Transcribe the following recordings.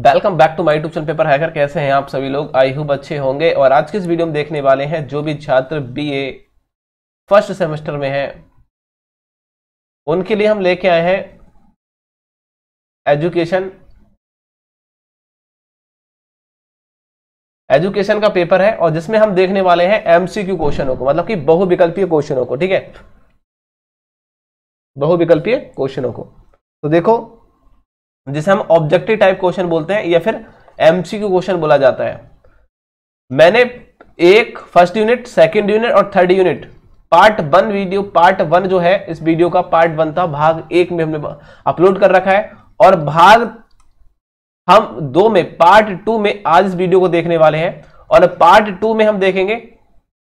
Welcome back to my tuition paper hacker कैसे हैं आप सभी लोग आई होप अच्छे होंगे और आज के इस वीडियो में देखने वाले हैं जो भी छात्र बीए फर्स्ट सेमेस्टर में हैं उनके लिए हम लेके आए हैं एजुकेशन एजुकेशन का पेपर है और जिसमें हम देखने वाले हैं एमसीक्यू क्वेश्चनों को मतलब कि बहुविकल्पीय क्वेश्चनों को ठीक है बहुविकल्पीय क्वेश्चनों को तो देखो जिसे हम ऑब्जेक्टिव टाइप क्वेश्चन बोलते हैं या फिर एमसीक्यू क्वेश्चन बोला जाता है मैंने एक फर्स्ट यूनिट सेकंड यूनिट और third unit part one video part one जो है इस वीडियो का पार्ट वन था भाग एक में हमने अपलोड कर रखा है और भाग हम दो में पार्ट टू में आज इस वीडियो को देखने वाले हैं और पार्ट टू में हम देखेंगे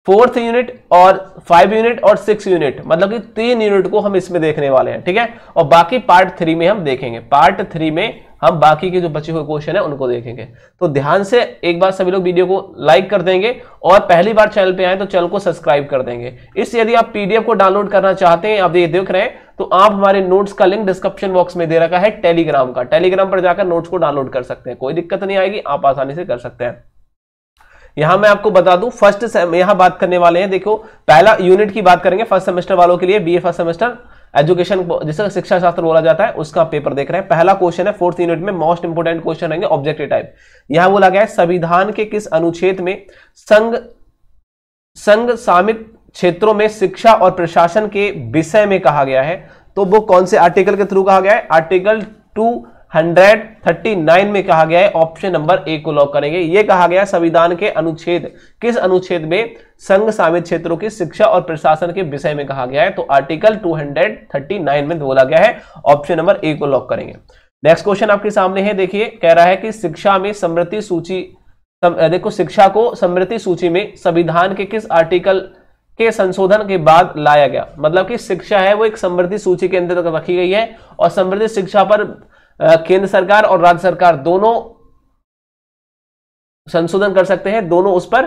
फोर्थ यूनिट और फाइव यूनिट और सिक्स यूनिट मतलब कि तीन यूनिट को हम इसमें देखने वाले हैं ठीक है और बाकी पार्ट थ्री में हम देखेंगे पार्ट थ्री में हम बाकी के जो बचे हुए क्वेश्चन है उनको देखेंगे तो ध्यान से एक बार सभी लोग वीडियो को लाइक कर देंगे और पहली बार चैनल पे आए तो चैनल को सब्सक्राइब कर देंगे इस यदि आप पीडीएफ को डाउनलोड करना चाहते हैं आप ये देख रहे हैं तो आप हमारे नोट्स का लिंक डिस्क्रिप्शन बॉक्स में दे रखा है टेलीग्राम का टेलीग्राम पर जाकर नोट्स को डाउनलोड कर सकते हैं कोई दिक्कत नहीं आएगी आप आसानी से कर सकते हैं यहां मैं आपको बता दूं फर्स्ट यहां बात करने वाले हैं देखो पहला यूनिट की बात करेंगे फर्स्ट सेमेस्टर वालों के लिए बीए फर्स्ट सेमेस्टर एजुकेशन जिसे शिक्षा शास्त्र बोला जाता है उसका पेपर देख रहे हैं पहला क्वेश्चन है फोर्थ यूनिट में मोस्ट इंपोर्टेंट क्वेश्चन रहेंगे ऑब्जेक्टिव टाइप यहां बोला गया है संविधान के किस अनुच्छेद में संघ संघ सामित क्षेत्रों में शिक्षा और प्रशासन के विषय में कहा गया है तो वो कौन से आर्टिकल के थ्रू कहा गया है आर्टिकल टू 139 में कहा गया है ऑप्शन नंबर ए को लॉक करेंगे ये कहा गया संविधान के अनुच्छेद किस अनुच्छेद में संघ सामित क्षेत्रों की शिक्षा और प्रशासन के विषय में कहा गया है तो आर्टिकल 239 में बोला गया है ऑप्शन नंबर ए को लॉक करेंगे नेक्स्ट क्वेश्चन आपके सामने है देखिए कह रहा है कि शिक्षा में समृद्धि सूची सम, देखो शिक्षा को समृद्धि सूची में संविधान के किस आर्टिकल के संशोधन के बाद लाया गया मतलब कि शिक्षा है वो एक समृद्धि सूची के अंतर्गत रखी गई है और समृद्धि शिक्षा पर केंद्र सरकार और राज्य सरकार दोनों संशोधन कर सकते हैं दोनों उस पर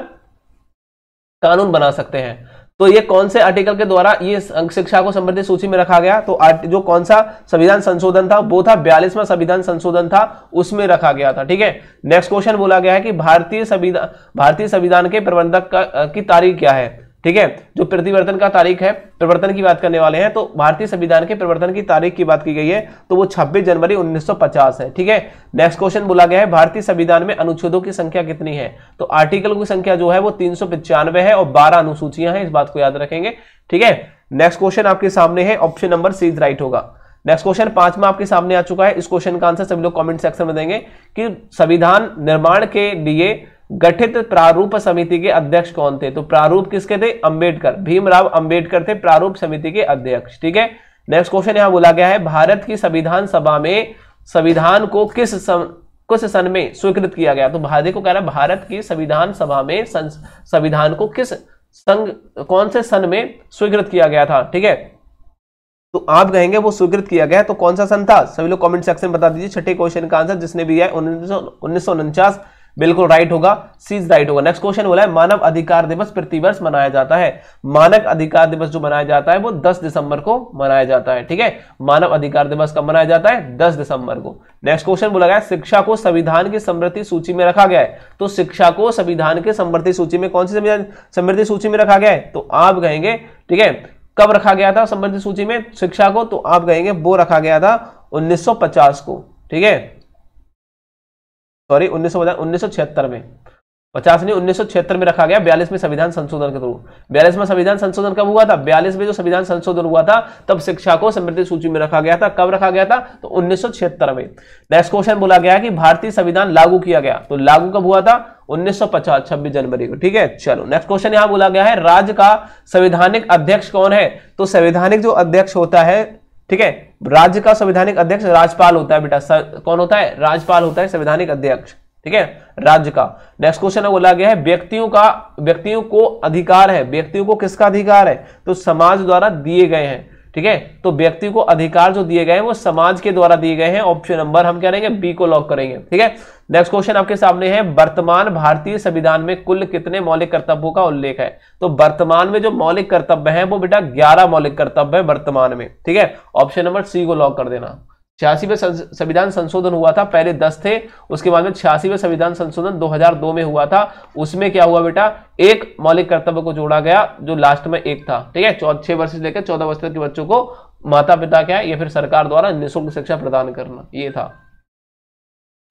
कानून बना सकते हैं तो ये कौन से आर्टिकल के द्वारा ये शिक्षा को संबंधित सूची में रखा गया तो जो कौन सा संविधान संशोधन था वो था बयालीसवा संविधान संशोधन था उसमें रखा गया था ठीक है नेक्स्ट क्वेश्चन बोला गया है कि भारतीय संविधान भारतीय संविधान के प्रबंधक की तारीख क्या है ठीक है जो प्रतिवर्तन का तारीख है प्रवर्तन की बात करने वाले हैं तो भारतीय संविधान के प्रवर्तन की तारीख की बात की गई है तो वो 26 जनवरी 1950 है ठीक है नेक्स्ट क्वेश्चन बोला गया है भारतीय संविधान में अनुच्छेदों की संख्या कितनी है तो आर्टिकल की संख्या जो है वो तीन है और बारह अनुसूचियां हैं इस बात को याद रखेंगे ठीक है नेक्स्ट क्वेश्चन आपके सामने है ऑप्शन नंबर सी राइट होगा नेक्स्ट क्वेश्चन पांचवा आपके सामने आ चुका है इस क्वेश्चन का आंसर सभी लोग कमेंट सेक्शन में देंगे कि संविधान निर्माण के लिए गठित प्रारूप समिति के अध्यक्ष कौन थे तो प्रारूप किसके थे अंबेडकर भीमराव अंबेडकर थे प्रारूप समिति के अध्यक्ष ठीक है नेक्स्ट क्वेश्चन यहां बोला गया है भारत की संविधान सभा में संविधान को किस सम, कुछ सन में स्वीकृत किया गया तो भारत को कह रहा है भारत की संविधान सभा में संविधान को किस संघ कौन से सन में स्वीकृत किया गया था ठीक है तो आप कहेंगे वो स्वीकृत किया गया तो कौन सा सन था सभी लोग कमेंट सेक्शन में बता दीजिए छठे क्वेश्चन का आंसर जिसने भी है उन्नीस सौ बिल्कुल राइट होगा सी इज राइट होगा नेक्स्ट क्वेश्चन बोला है मानव अधिकार दिवस प्रतिवर्ष मनाया जाता है मानव अधिकार दिवस जो मनाया जाता है वो 10 दिसंबर को मनाया जाता है ठीक है मानव अधिकार दिवस कब मनाया जाता है 10 दिसंबर को नेक्स्ट क्वेश्चन बोला गया शिक्षा को संविधान की समृद्धि सूची में रखा गया है तो शिक्षा को संविधान के समृद्धि सूची में कौन सी समृद्धि सूची में रखा गया है तो आप कहेंगे ठीक है कब रखा गया था संबंधित सूची में शिक्षा को तो आप कहेंगे वो रखा गया था उन्नीस को ठीक है सॉरी उन्नीस सौ में पचास नहीं उन्नीस में रखा गया बयालीसवें संविधान संशोधन के थ्रू बयालीसवें संविधान संशोधन कब हुआ था बयालीस में जो संविधान संशोधन हुआ था तब शिक्षा को समृद्धि सूची में रखा गया था कब रखा गया था तो उन्नीस में नेक्स्ट क्वेश्चन बोला गया कि भारतीय संविधान लागू किया गया तो लागू कब हुआ था पचास छब्बीस जनवरी को ठीक है चलो नेक्स्ट क्वेश्चन यहां बोला गया है राज्य का संवैधानिक अध्यक्ष कौन है तो संवैधानिक जो अध्यक्ष होता है ठीक है राज्य का संवैधानिक अध्यक्ष राज्यपाल होता है बेटा कौन होता है राज्यपाल होता है संविधानिक अध्यक्ष ठीक है राज्य का नेक्स्ट क्वेश्चन है बोला गया है व्यक्तियों का व्यक्तियों को अधिकार है व्यक्तियों को किसका अधिकार है तो समाज द्वारा दिए गए हैं ठीक है तो व्यक्ति को अधिकार जो दिए गए हैं वो समाज के द्वारा दिए गए हैं ऑप्शन नंबर हम रहेंगे बी को लॉक करेंगे ठीक है नेक्स्ट क्वेश्चन आपके सामने है वर्तमान भारतीय संविधान में कुल कितने मौलिक कर्तव्यों का उल्लेख है तो वर्तमान में जो मौलिक कर्तव्य है वो बेटा ग्यारह मौलिक कर्तव्य है वर्तमान में ठीक है ऑप्शन नंबर सी को लॉक कर देना छियासीवे संविधान संशोधन हुआ था पहले दस थे उसके बाद में छियासीवे संविधान संशोधन 2002 में हुआ था उसमें क्या हुआ बेटा एक मौलिक कर्तव्य को जोड़ा गया जो लास्ट में एक था ठीक है छह वर्ष से लेकर चौदह वर्ष तक के बच्चों को माता पिता क्या है या फिर सरकार द्वारा निःशुल्क शिक्षा प्रदान करना ये था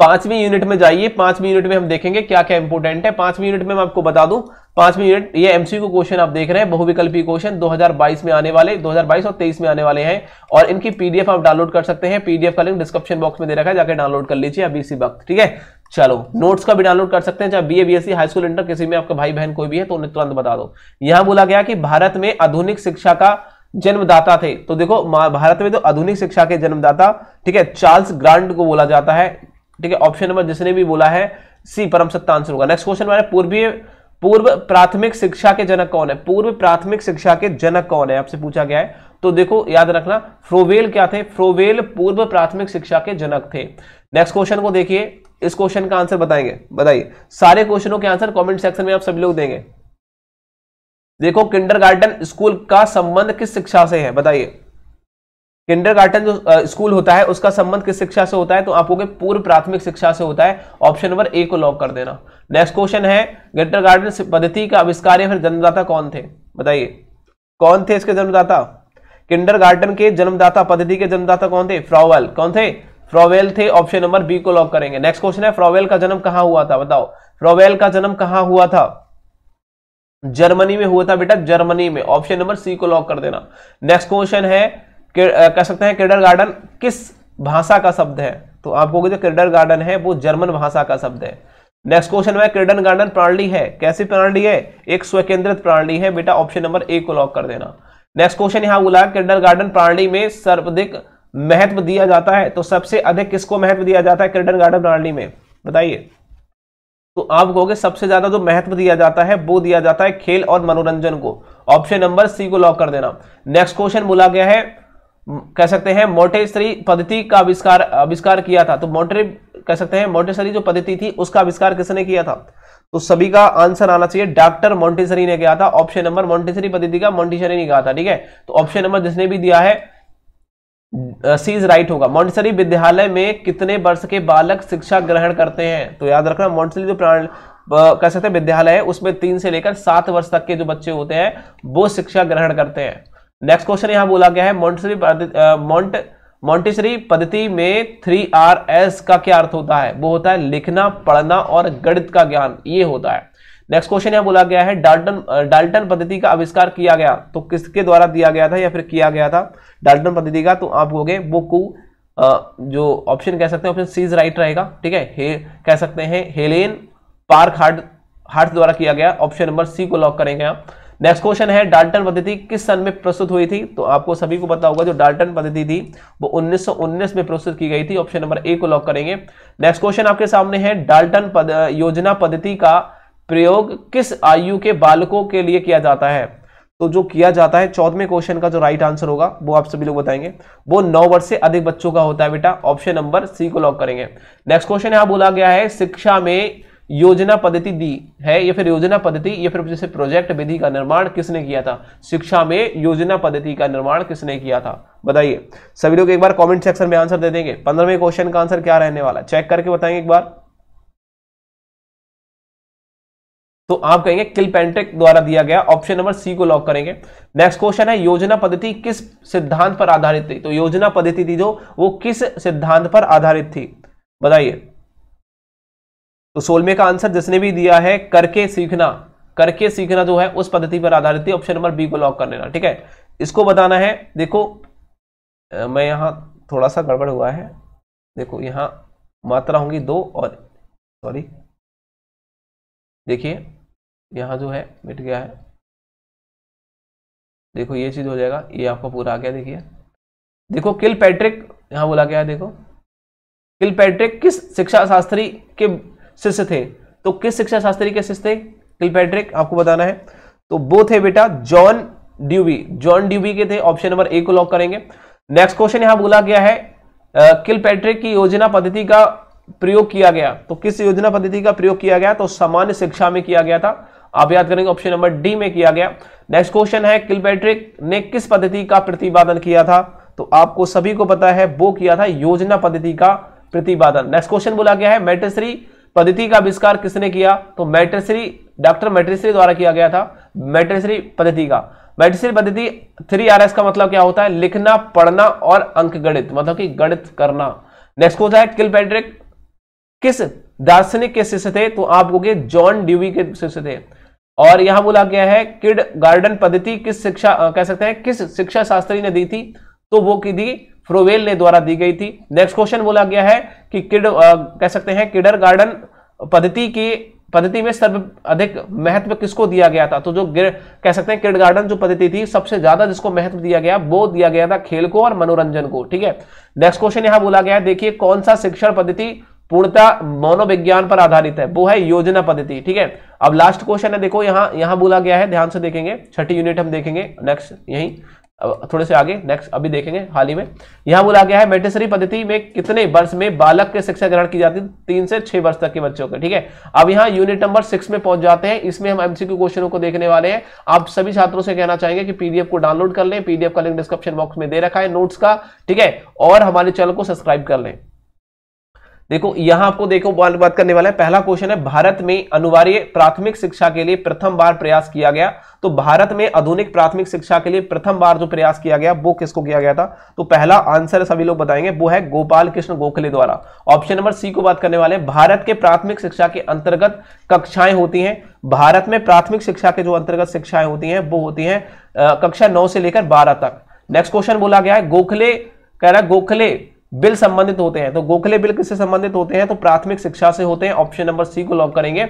पांचवी यूनिट में जाइए पांचवी यूनिट में हम देखेंगे क्या क्या इंपोर्टेंट है पांचवी यूनिट में मैं आपको बता दूं पांचवी यूनिट ये एमसीक्यू क्वेश्चन आप देख रहे हैं बहुविकल्पी क्वेश्चन 2022 में आने वाले 2022 और 23 में आने वाले हैं और इनकी पीडीएफ आप डाउनलोड कर सकते हैं पीडीएफ का लिंक डिस्क्रिप्शन बॉक्स में दे रखा है जाकर डाउनलोड कर लीजिए अभी इसी वक्त ठीक है चलो नोट्स का भी डाउनलोड कर सकते हैं चाहे B BA BSc high school inter किसी में आपका भाई बहन कोई भी है तो उन्हें तुरंत बता दो यहां बोला गया कि भारत में आधुनिक शिक्षा का जन्मदाता थे तो देखो भारत में तो आधुनिक शिक्षा के जन्मदाता ठीक है चार्ल्स ग्रांट को बोला जाता है ठीक है ऑप्शन नंबर जिसने भी बोला है सी परम सत्ता आंसर होगा नेक्स्ट क्वेश्चन पूर्वी पूर्व प्राथमिक शिक्षा के जनक कौन है पूर्व प्राथमिक शिक्षा के जनक कौन है आपसे पूछा गया है तो देखो याद रखना फ्रोवेल क्या थे फ्रोवेल पूर्व प्राथमिक शिक्षा के जनक थे नेक्स्ट क्वेश्चन को देखिए इस क्वेश्चन का आंसर बताएंगे बताइए सारे क्वेश्चनों के आंसर कमेंट सेक्शन में आप सभी लोग देंगे देखो किंडरगार्टन स्कूल का संबंध किस शिक्षा से है बताइए किंडरगार्टन जो स्कूल होता है उसका संबंध किस शिक्षा से होता है तो आपको पूर्व प्राथमिक शिक्षा से होता है ऑप्शन नंबर ए को लॉक कर देना नेक्स्ट क्वेश्चन है किंडरगार्टन पद्धति का आविष्कार या फिर जन्मदाता कौन थे बताइए कौन थे इसके जन्मदाता किंडरगार्टन के जन्मदाता पद्धति के जन्मदाता कौन थे फ्रॉवेल कौन थे फ्रॉवेल थे ऑप्शन नंबर बी को लॉक करेंगे नेक्स्ट क्वेश्चन है फ्रॉवेल का जन्म कहां हुआ था बताओ फ्रॉवेल का जन्म कहां हुआ था जर्मनी में हुआ था बेटा जर्मनी में ऑप्शन नंबर सी को लॉक कर देना नेक्स्ट क्वेश्चन है कह सकते हैं किडर गार्डन किस भाषा का शब्द है तो आपको जो किडर गार्डन है वो जर्मन भाषा का शब्द है नेक्स्ट क्वेश्चन में किडन गार्डन प्रणाली है कैसी प्रणाली है एक स्वकेंद्रित प्रणाली है बेटा ऑप्शन नंबर ए को लॉक कर देना नेक्स्ट क्वेश्चन यहां बोला किडन गार्डन प्रणाली में सर्वाधिक महत्व दिया जाता है तो सबसे अधिक किसको महत्व दिया जाता है किडन गार्डन प्रणाली में बताइए तो आप कहोगे सबसे ज्यादा जो महत्व दिया जाता है वो दिया जाता है खेल और मनोरंजन को ऑप्शन नंबर सी को लॉक कर देना नेक्स्ट क्वेश्चन बोला गया है कह सकते हैं मोटेसरी पद्धति का आविष्कार आविष्कार किया था तो मोटरी कह सकते हैं मोटेसरी जो पद्धति थी उसका आविष्कार किसने किया था तो सभी का आंसर आना चाहिए डॉक्टर मोन्टेसरी ने किया था ऑप्शन नंबर मोन्टेसरी पद्धति का मोन्टेसरी ने कहा था ठीक है तो ऑप्शन नंबर जिसने भी दिया है सी इज राइट होगा मोन्टेसरी विद्यालय में कितने वर्ष के बालक शिक्षा ग्रहण करते हैं तो याद रखना मोन्टेसरी जो प्राण कह सकते हैं विद्यालय है उसमें तीन से लेकर सात वर्ष तक के जो बच्चे होते हैं वो शिक्षा ग्रहण करते हैं नेक्स्ट क्वेश्चन यहां बोला गया है मोन्टेसरी मोन्ट मोन्टेसरी पद्धति में थ्री आर एस का क्या अर्थ होता है वो होता है लिखना पढ़ना और गणित का ज्ञान ये होता है नेक्स्ट क्वेश्चन यहां बोला गया है डाल्टन डाल्टन पद्धति का आविष्कार किया गया तो किसके द्वारा दिया गया था या फिर किया गया था डाल्टन पद्धति का तो आप बोगे कु जो ऑप्शन कह सकते हैं ऑप्शन सी इज राइट रहेगा ठीक है हे कह सकते हैं हेलेन पार्क हार्ट हार्ट द्वारा किया गया ऑप्शन नंबर सी को लॉक करेंगे आप नेक्स्ट क्वेश्चन है डाल्टन पद्धति किस सन में प्रस्तुत हुई थी तो आपको सभी को पता होगा जो डाल्टन पद्धति थी वो 1919 में प्रस्तुत की गई थी ऑप्शन नंबर ए को लॉक करेंगे नेक्स्ट क्वेश्चन आपके सामने है डाल्टन पद, योजना पद्धति का प्रयोग किस आयु के बालकों के लिए किया जाता है तो जो किया जाता है चौदहवें क्वेश्चन का जो राइट आंसर होगा वो आप सभी लोग बताएंगे वो नौ वर्ष से अधिक बच्चों का होता है बेटा ऑप्शन नंबर सी को लॉक करेंगे नेक्स्ट क्वेश्चन यहां बोला गया है शिक्षा में योजना पद्धति दी है या फिर योजना पद्धति या फिर जैसे प्रोजेक्ट विधि का निर्माण किसने किया था शिक्षा में योजना पद्धति का निर्माण किसने किया था बताइए सभी लोग एक बार कमेंट सेक्शन में आंसर दे देंगे पंद्रहवें क्वेश्चन का आंसर क्या रहने वाला चेक करके बताएंगे एक बार तो आप कहेंगे किलपेंट्रिक द्वारा दिया गया ऑप्शन नंबर सी को लॉक करेंगे नेक्स्ट क्वेश्चन है योजना पद्धति किस सिद्धांत पर आधारित थी तो योजना पद्धति थी जो वो किस सिद्धांत पर आधारित थी बताइए तो सोलवे का आंसर जिसने भी दिया है करके सीखना करके सीखना जो है उस पद्धति पर आधारित है ऑप्शन नंबर बी को लॉक कर लेना ठीक है इसको बताना है देखो मैं यहां थोड़ा सा गड़बड़ हुआ है देखो यहां मात्रा होंगी दो और सॉरी देखिए यहां जो है मिट गया है देखो ये चीज़ हो जाएगा ये आपको पूरा आ गया देखिए देखो किल पैट्रिक यहां बोला गया है देखो किल पैट्रिक किस शिक्षा शास्त्री के शिष्य थे तो किस शिक्षा शास्त्री के शिष्य थे किलपैट्रिक आपको बताना है तो वो थे बेटा जॉन ड्यूबी जॉन ड्यूबी के थे ऑप्शन नंबर ए को लॉक करेंगे नेक्स्ट क्वेश्चन यहां बोला गया है किलपैट्रिक की योजना पद्धति का प्रयोग किया गया तो किस योजना पद्धति का प्रयोग किया गया तो सामान्य शिक्षा में किया गया था आप याद करेंगे ऑप्शन नंबर डी में किया गया नेक्स्ट क्वेश्चन है किलपैट्रिक ने किस पद्धति का प्रतिपादन किया था तो आपको सभी को पता है वो किया था योजना पद्धति का प्रतिपादन नेक्स्ट क्वेश्चन बोला गया है मैट्रिश्री पद्धति का आविष्कार किसने किया तो मैट्रेसरी डॉक्टर मैट्रेसरी द्वारा किया गया था मैट्रेसरी पद्धति का मैट्रेसरी पद्धति थ्री आर एस का मतलब क्या होता है लिखना पढ़ना और अंक गणित मतलब कि गणित करना नेक्स्ट होता है किल पैट्रिक किस दार्शनिक के शिष्य थे तो आप कहोगे जॉन ड्यूवी के शिष्य थे और यहां बोला गया है किड गार्डन पद्धति किस शिक्षा कह सकते हैं किस शिक्षा शास्त्री ने दी थी तो वो की दी फ्रोवेल ने द्वारा दी गई थी नेक्स्ट क्वेश्चन बोला गया है कि किड कह सकते हैं किडर गार्डन पद्धति की पद्धति में सर्व अधिक महत्व किसको दिया गया था तो जो कह सकते हैं किड गार्डन जो पद्धति थी सबसे ज्यादा जिसको महत्व दिया गया वो दिया गया था खेल को और मनोरंजन को ठीक है नेक्स्ट क्वेश्चन यहाँ बोला गया है देखिए कौन सा शिक्षण पद्धति पूर्णतः मनोविज्ञान पर आधारित है वो है योजना पद्धति ठीक है अब लास्ट क्वेश्चन है देखो यहाँ यहाँ बोला गया है ध्यान से देखेंगे छठी यूनिट हम देखेंगे नेक्स्ट यही अब थोड़े से आगे नेक्स्ट अभी देखेंगे हाल ही में यहां बोला गया है मेटेसरी पद्धति में कितने वर्ष में बालक के शिक्षा ग्रहण की जाती है तीन से छह वर्ष तक के बच्चों के ठीक है अब यहां यूनिट नंबर सिक्स में पहुंच जाते हैं इसमें हम एमसीक्यू क्वेश्चनों को देखने वाले हैं आप सभी छात्रों से कहना चाहेंगे कि पीडीएफ को डाउनलोड कर लें पीडीएफ का लिंक डिस्क्रिप्शन बॉक्स में दे रखा है नोट्स का ठीक है और हमारे चैनल को सब्सक्राइब कर लें देखो यहां आपको देखो बात करने वाला है पहला क्वेश्चन है भारत में अनिवार्य प्राथमिक शिक्षा के लिए प्रथम बार प्रयास किया गया तो भारत में आधुनिक प्राथमिक शिक्षा के लिए प्रथम बार जो प्रयास किया गया वो किसको किया गया था तो पहला आंसर सभी लोग बताएंगे वो है गोपाल कृष्ण गोखले द्वारा ऑप्शन नंबर सी को बात करने वाले भारत के प्राथमिक शिक्षा के अंतर्गत कक्षाएं होती हैं भारत में प्राथमिक शिक्षा के जो अंतर्गत शिक्षाएं होती हैं वो होती हैं कक्षा नौ से लेकर बारह तक नेक्स्ट क्वेश्चन बोला गया है गोखले कह रहा है गोखले बिल संबंधित होते हैं तो गोखले बिल किससे संबंधित होते हैं तो प्राथमिक शिक्षा से होते हैं ऑप्शन नंबर सी को लॉक करेंगे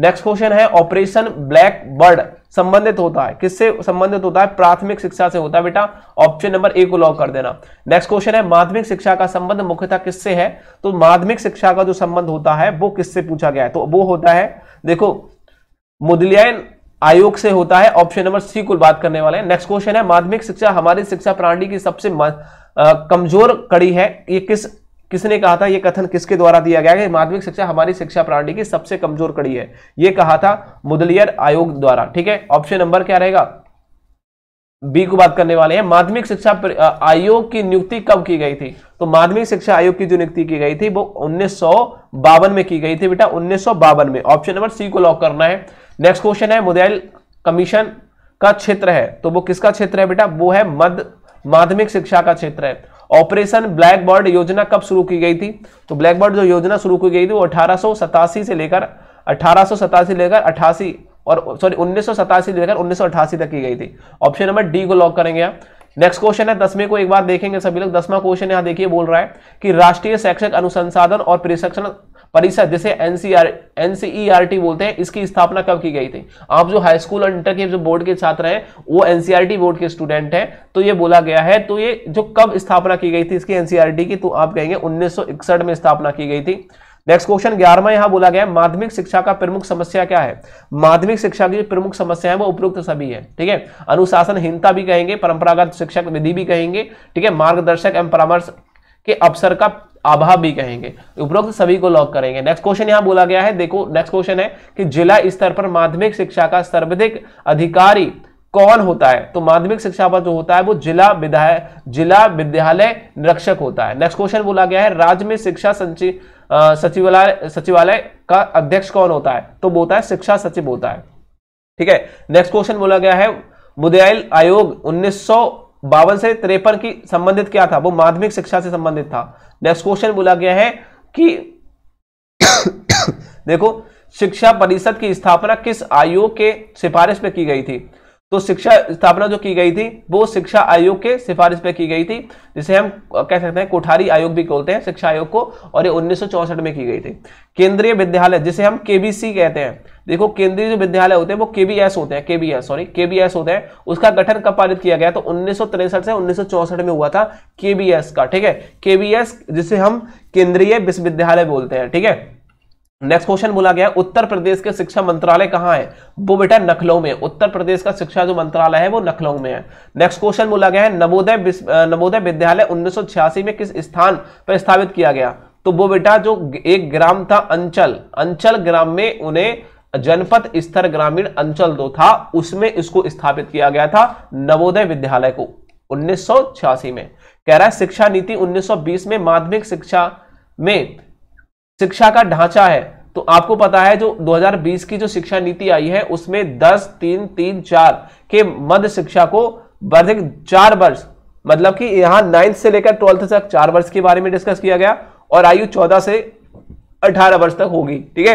नेक्स्ट क्वेश्चन है ऑपरेशन ब्लैक बर्ड संबंधित होता है किससे संबंधित होता है प्राथमिक शिक्षा से होता है बेटा ऑप्शन नंबर ए को लॉक कर देना नेक्स्ट क्वेश्चन है माध्यमिक शिक्षा का संबंध मुख्यतः किससे है तो माध्यमिक शिक्षा का जो संबंध होता है वो किससे पूछा गया है तो वो होता है देखो मुदलियान आयोग से होता है ऑप्शन नंबर सी को बात करने वाले नेक्स्ट क्वेश्चन है माध्यमिक शिक्षा हमारी शिक्षा प्रणाली की सबसे कमजोर कड़ी है ये किस किसने कहा था ये कथन किसके द्वारा दिया गया है माध्यमिक शिक्षा हमारी शिक्षा प्रणाली की सबसे कमजोर कड़ी है ये कहा था मुदलियर आयोग द्वारा ठीक है ऑप्शन नंबर क्या रहेगा बी को बात करने वाले हैं माध्यमिक शिक्षा आयोग की नियुक्ति कब की गई थी तो माध्यमिक शिक्षा आयोग की जो नियुक्ति की गई थी वो उन्नीस में की गई थी बेटा उन्नीस में ऑप्शन नंबर सी को लॉक करना है नेक्स्ट क्वेश्चन है मुदैल कमीशन का क्षेत्र है तो वो किसका क्षेत्र है बेटा वो है मध्य माध्यमिक शिक्षा का क्षेत्र है ऑपरेशन ब्लैक बर्ड योजना कब शुरू की गई थी तो ब्लैक बर्ड जो योजना शुरू की गई थी वो अठारह से लेकर अठारह से लेकर अठासी और सॉरी उन्नीस से लेकर उन्नीस तक की गई थी ऑप्शन नंबर डी को लॉक करेंगे आप नेक्स्ट क्वेश्चन है दसवें को एक बार देखेंगे सभी लोग दसवां क्वेश्चन यहाँ देखिए बोल रहा है कि राष्ट्रीय शैक्षिक अनुसंसाधन और प्रशिक्षण परिषद जैसे एनसीआर एनसीईआरटी बोलते हैं इसकी स्थापना कब की गई थी आप जो हाई स्कूल और इंटर के जो बोर्ड के छात्र हैं वो एनसीईआरटी बोर्ड e के स्टूडेंट हैं तो ये बोला गया है तो ये जो कब स्थापना की गई थी इसकी एनसीईआरटी e की तो आप कहेंगे उन्नीस में स्थापना की गई थी नेक्स्ट क्वेश्चन ग्यारहवा यहां बोला गया है माध्यमिक शिक्षा का प्रमुख समस्या क्या है माध्यमिक शिक्षा की प्रमुख समस्या है वो उपयुक्त सभी है ठीक है अनुशासनहीनता भी कहेंगे परंपरागत शिक्षक विधि भी कहेंगे ठीक है मार्गदर्शक एवं परामर्श के अवसर का आभा भी कहेंगे उपरोक्त सभी को लॉक करेंगे नेक्स्ट क्वेश्चन यहां बोला गया है देखो नेक्स्ट क्वेश्चन है कि जिला स्तर पर माध्यमिक शिक्षा का सर्वाधिक अधिकारी कौन होता है तो माध्यमिक शिक्षा पर जो होता है वो जिला विधायक जिला विद्यालय निरीक्षक होता है नेक्स्ट क्वेश्चन बोला गया है राज्य में शिक्षा सचिवालय सचिवालय का अध्यक्ष कौन होता है तो बोलता है शिक्षा सचिव होता है ठीक है नेक्स्ट क्वेश्चन बोला गया है मुदयाल आयोग बावन से तिरपन की संबंधित क्या था वो माध्यमिक शिक्षा से संबंधित था नेक्स्ट क्वेश्चन बोला गया है कि देखो शिक्षा परिषद की स्थापना किस आयोग के सिफारिश में की गई थी तो शिक्षा स्थापना जो की गई थी वो शिक्षा आयोग के सिफारिश पे की गई थी जिसे हम कह सकते हैं कोठारी आयोग भी बोलते हैं शिक्षा आयोग को और ये उन्नीस में की गई थी केंद्रीय विद्यालय जिसे हम केबीसी कहते हैं देखो केंद्रीय जो विद्यालय होते हैं वो केबीएस होते हैं केबीएस सॉरी केबीएस होते हैं उसका गठन कब पारित किया गया तो उन्नीस से उन्नीस में हुआ था केबीएस का ठीक है केबीएस जिसे हम केंद्रीय विश्वविद्यालय बोलते हैं ठीक है नेक्स्ट क्वेश्चन बोला गया उत्तर प्रदेश के शिक्षा मंत्रालय कहां है वो बेटा नखलऊ में उत्तर प्रदेश का शिक्षा जो मंत्रालय है वो नखलऊ में है नेक्स्ट क्वेश्चन बोला गया है नवोदय नवोदय विद्यालय उन्नीस में किस स्थान पर स्थापित किया गया तो वो बेटा जो एक ग्राम था अंचल अंचल ग्राम में उन्हें जनपद स्तर ग्रामीण अंचल दो था उसमें इसको स्थापित किया गया था नवोदय विद्यालय को उन्नीस में कह रहा है शिक्षा नीति 1920 में माध्यमिक शिक्षा में शिक्षा का ढांचा है तो आपको पता है जो 2020 की जो शिक्षा नीति आई है उसमें 10 तीन तीन चार के मध्य शिक्षा को वर्धिक चार वर्ष मतलब कि यहां नाइन्थ से लेकर ट्वेल्थ तक चार वर्ष के बारे में डिस्कस किया गया और आयु 14 से 18 वर्ष तक होगी ठीक है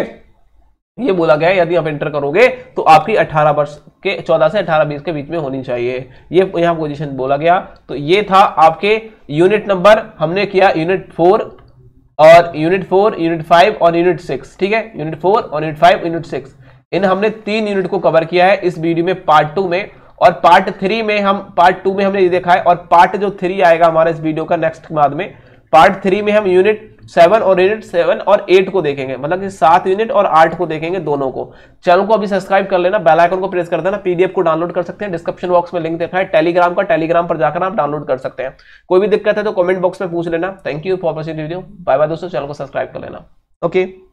ये बोला गया यदि आप एंटर करोगे तो आपकी 18 वर्ष के 14 से 18 बीस के बीच में होनी चाहिए ये यहां पोजीशन बोला गया तो ये था आपके यूनिट नंबर हमने किया यूनिट फोर और यूनिट फोर यूनिट फाइव और यूनिट सिक्स ठीक है यूनिट फोर और यूनिट फाइव यूनिट सिक्स इन हमने तीन यूनिट को कवर किया है इस वीडियो में पार्ट टू में और पार्ट थ्री में हम पार्ट टू में हमने ये देखा है और पार्ट जो थ्री आएगा हमारे इस वीडियो का नेक्स्ट बाद में पार्ट थ्री में हम यूनिट सेवन और यूनिट सेवन और एट को देखेंगे मतलब कि सात यूनिट और आठ को देखेंगे दोनों को चैनल को अभी सब्सक्राइब कर लेना बेल आइकन को प्रेस कर देना पीडीएफ को डाउनलोड कर सकते हैं डिस्क्रिप्शन बॉक्स में लिंक देखा है टेलीग्राम का टेलीग्राम पर जाकर आप डाउनलोड कर सकते हैं कोई भी दिक्कत है तो कमेंट बॉक्स में पूछ लेना thank you for watching video bye bye दोस्तों चैनल को सब्सक्राइब कर लेना ओके okay.